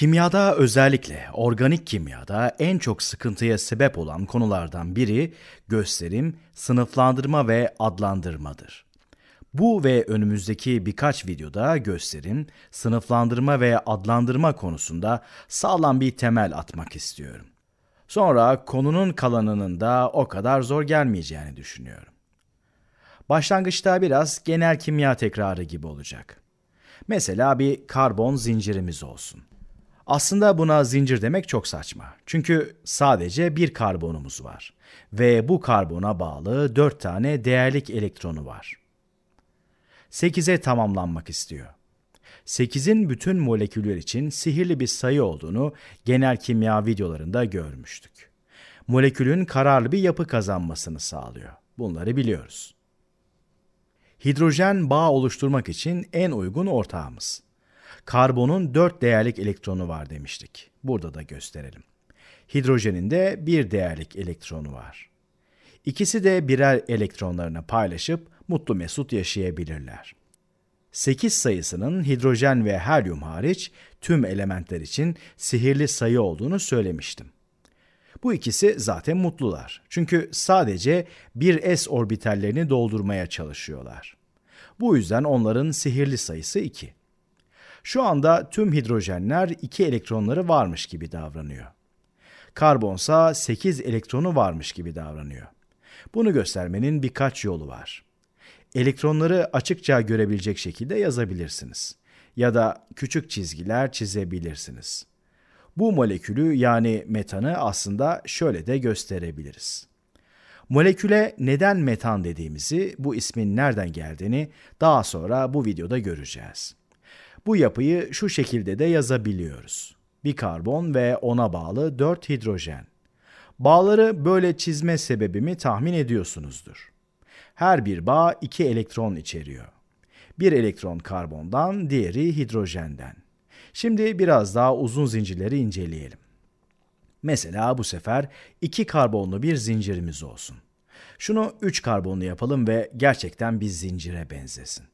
Kimyada özellikle organik kimyada en çok sıkıntıya sebep olan konulardan biri gösterim, sınıflandırma ve adlandırmadır. Bu ve önümüzdeki birkaç videoda gösterim, sınıflandırma ve adlandırma konusunda sağlam bir temel atmak istiyorum. Sonra konunun kalanının da o kadar zor gelmeyeceğini düşünüyorum. Başlangıçta biraz genel kimya tekrarı gibi olacak. Mesela bir karbon zincirimiz olsun. Aslında buna zincir demek çok saçma. Çünkü sadece bir karbonumuz var ve bu karbona bağlı 4 tane değerlik elektronu var. 8'e tamamlanmak istiyor. 8'in bütün moleküller için sihirli bir sayı olduğunu genel kimya videolarında görmüştük. Molekülün kararlı bir yapı kazanmasını sağlıyor. Bunları biliyoruz. Hidrojen bağ oluşturmak için en uygun ortağımız. Karbonun 4 değerlik elektronu var demiştik. Burada da gösterelim. Hidrojenin de 1 değerlik elektronu var. İkisi de birer elektronlarını paylaşıp mutlu mesut yaşayabilirler. 8 sayısının hidrojen ve helyum hariç tüm elementler için sihirli sayı olduğunu söylemiştim. Bu ikisi zaten mutlular. Çünkü sadece 1s orbitallerini doldurmaya çalışıyorlar. Bu yüzden onların sihirli sayısı 2. Şu anda tüm hidrojenler 2 elektronları varmış gibi davranıyor. Karbonsa 8 elektronu varmış gibi davranıyor. Bunu göstermenin birkaç yolu var. Elektronları açıkça görebilecek şekilde yazabilirsiniz ya da küçük çizgiler çizebilirsiniz. Bu molekülü yani metanı aslında şöyle de gösterebiliriz. Moleküle neden metan dediğimizi, bu ismin nereden geldiğini daha sonra bu videoda göreceğiz. Bu yapıyı şu şekilde de yazabiliyoruz. Bir karbon ve ona bağlı 4 hidrojen. Bağları böyle çizme sebebimi tahmin ediyorsunuzdur. Her bir bağ 2 elektron içeriyor. Bir elektron karbondan, diğeri hidrojenden. Şimdi biraz daha uzun zincirleri inceleyelim. Mesela bu sefer 2 karbonlu bir zincirimiz olsun. Şunu 3 karbonlu yapalım ve gerçekten bir zincire benzesin.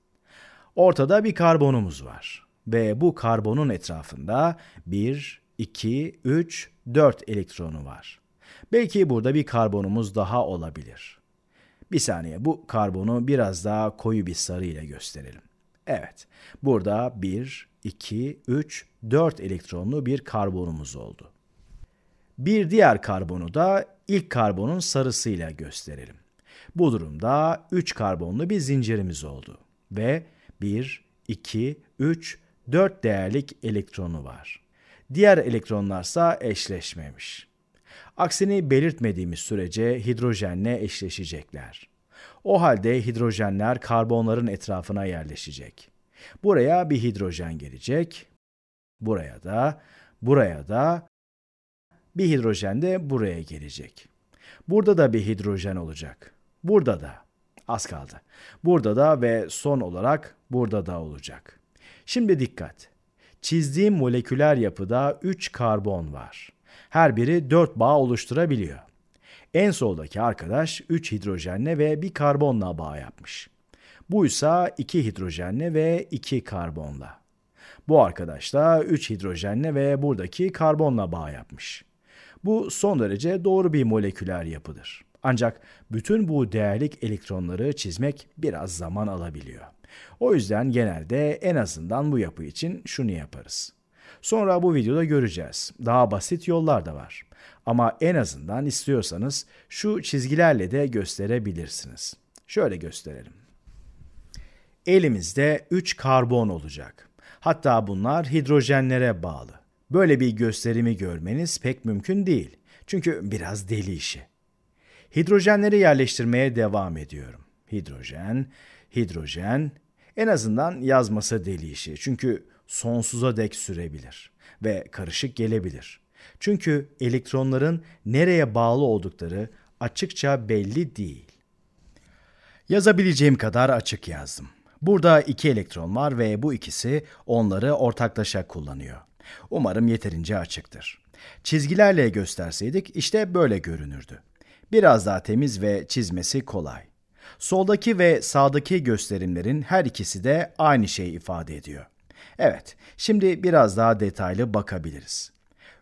Ortada bir karbonumuz var ve bu karbonun etrafında 1, 2, 3, 4 elektronu var. Belki burada bir karbonumuz daha olabilir. Bir saniye bu karbonu biraz daha koyu bir sarı ile gösterelim. Evet, burada 1, 2, 3, 4 elektronlu bir karbonumuz oldu. Bir diğer karbonu da ilk karbonun sarısıyla gösterelim. Bu durumda 3 karbonlu bir zincirimiz oldu ve 1, 2, 3, 4 değerlik elektronu var. Diğer elektronlarsa eşleşmemiş. Aksini belirtmediğimiz sürece hidrojenle eşleşecekler. O halde hidrojenler karbonların etrafına yerleşecek. Buraya bir hidrojen gelecek. Buraya da, buraya da, bir hidrojen de buraya gelecek. Burada da bir hidrojen olacak. Burada da. Az kaldı. Burada da ve son olarak burada da olacak. Şimdi dikkat. Çizdiğim moleküler yapıda 3 karbon var. Her biri 4 bağ oluşturabiliyor. En soldaki arkadaş 3 hidrojenle ve 1 karbonla bağ yapmış. Bu ise 2 hidrojenle ve 2 karbonla. Bu arkadaş da 3 hidrojenle ve buradaki karbonla bağ yapmış. Bu son derece doğru bir moleküler yapıdır. Ancak bütün bu değerlik elektronları çizmek biraz zaman alabiliyor. O yüzden genelde en azından bu yapı için şunu yaparız. Sonra bu videoda göreceğiz. Daha basit yollar da var. Ama en azından istiyorsanız şu çizgilerle de gösterebilirsiniz. Şöyle gösterelim. Elimizde 3 karbon olacak. Hatta bunlar hidrojenlere bağlı. Böyle bir gösterimi görmeniz pek mümkün değil. Çünkü biraz deli işi. Hidrojenleri yerleştirmeye devam ediyorum. Hidrojen, hidrojen en azından yazması deli işi. Çünkü sonsuza dek sürebilir ve karışık gelebilir. Çünkü elektronların nereye bağlı oldukları açıkça belli değil. Yazabileceğim kadar açık yazdım. Burada iki elektron var ve bu ikisi onları ortaklaşa kullanıyor. Umarım yeterince açıktır. Çizgilerle gösterseydik işte böyle görünürdü. Biraz daha temiz ve çizmesi kolay. Soldaki ve sağdaki gösterimlerin her ikisi de aynı şeyi ifade ediyor. Evet, şimdi biraz daha detaylı bakabiliriz.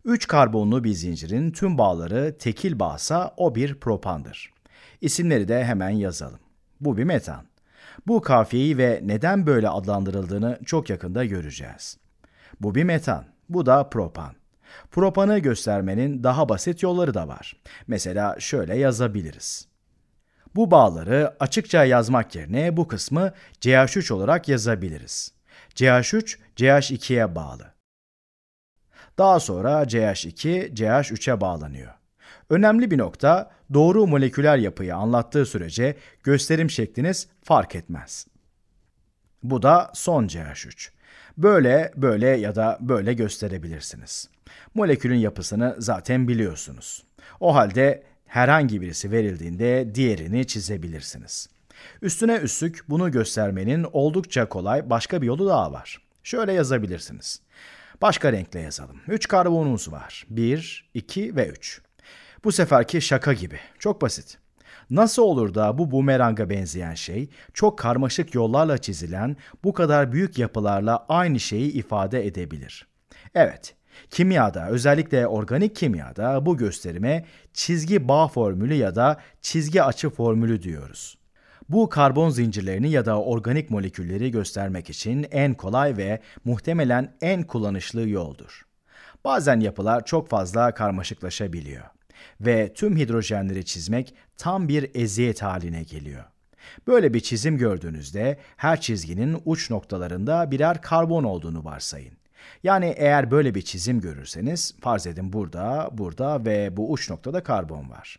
3 karbonlu bir zincirin tüm bağları tekil bağsa o bir propandır. İsimleri de hemen yazalım. Bu bir metan. Bu kafiyeyi ve neden böyle adlandırıldığını çok yakında göreceğiz. Bu bir metan, bu da propan. Propanı göstermenin daha basit yolları da var. Mesela şöyle yazabiliriz. Bu bağları açıkça yazmak yerine bu kısmı CH3 olarak yazabiliriz. CH3, CH2'ye bağlı. Daha sonra CH2, CH3'e bağlanıyor. Önemli bir nokta, doğru moleküler yapıyı anlattığı sürece gösterim şekliniz fark etmez. Bu da son CH3. Böyle, böyle ya da böyle gösterebilirsiniz. Molekülün yapısını zaten biliyorsunuz. O halde herhangi birisi verildiğinde diğerini çizebilirsiniz. Üstüne üstlük bunu göstermenin oldukça kolay başka bir yolu daha var. Şöyle yazabilirsiniz. Başka renkle yazalım. 3 karbonumuz var. 1, 2 ve 3. Bu seferki şaka gibi. Çok basit. Nasıl olur da bu bumeranga benzeyen şey çok karmaşık yollarla çizilen bu kadar büyük yapılarla aynı şeyi ifade edebilir? Evet, kimyada özellikle organik kimyada bu gösterime çizgi bağ formülü ya da çizgi açı formülü diyoruz. Bu karbon zincirlerini ya da organik molekülleri göstermek için en kolay ve muhtemelen en kullanışlı yoldur. Bazen yapılar çok fazla karmaşıklaşabiliyor. Ve tüm hidrojenleri çizmek tam bir eziyet haline geliyor. Böyle bir çizim gördüğünüzde her çizginin uç noktalarında birer karbon olduğunu varsayın. Yani eğer böyle bir çizim görürseniz farz edin burada, burada ve bu uç noktada karbon var.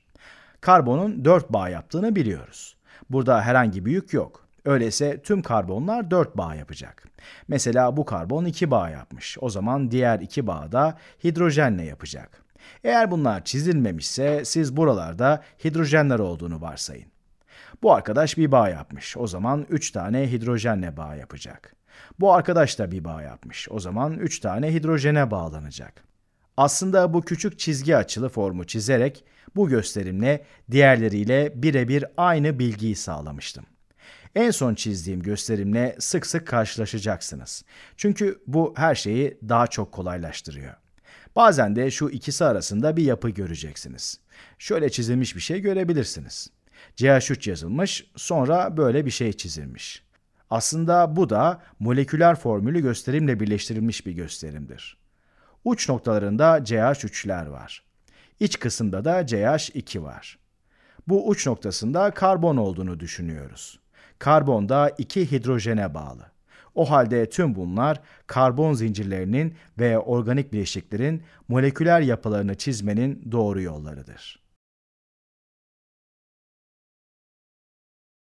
Karbonun 4 bağ yaptığını biliyoruz. Burada herhangi bir yük yok. Öyleyse tüm karbonlar 4 bağ yapacak. Mesela bu karbon 2 bağ yapmış. O zaman diğer 2 bağ da hidrojenle yapacak. Eğer bunlar çizilmemişse siz buralarda hidrojenler olduğunu varsayın. Bu arkadaş bir bağ yapmış. O zaman 3 tane hidrojenle bağ yapacak. Bu arkadaş da bir bağ yapmış. O zaman 3 tane hidrojene bağlanacak. Aslında bu küçük çizgi açılı formu çizerek bu gösterimle diğerleriyle birebir aynı bilgiyi sağlamıştım. En son çizdiğim gösterimle sık sık karşılaşacaksınız. Çünkü bu her şeyi daha çok kolaylaştırıyor. Bazen de şu ikisi arasında bir yapı göreceksiniz. Şöyle çizilmiş bir şey görebilirsiniz. CH3 yazılmış, sonra böyle bir şey çizilmiş. Aslında bu da moleküler formülü gösterimle birleştirilmiş bir gösterimdir. Uç noktalarında CH3'ler var. İç kısımda da CH2 var. Bu uç noktasında karbon olduğunu düşünüyoruz. Karbon da iki hidrojene bağlı. O halde tüm bunlar karbon zincirlerinin ve organik bileşiklerin moleküler yapılarını çizmenin doğru yollarıdır.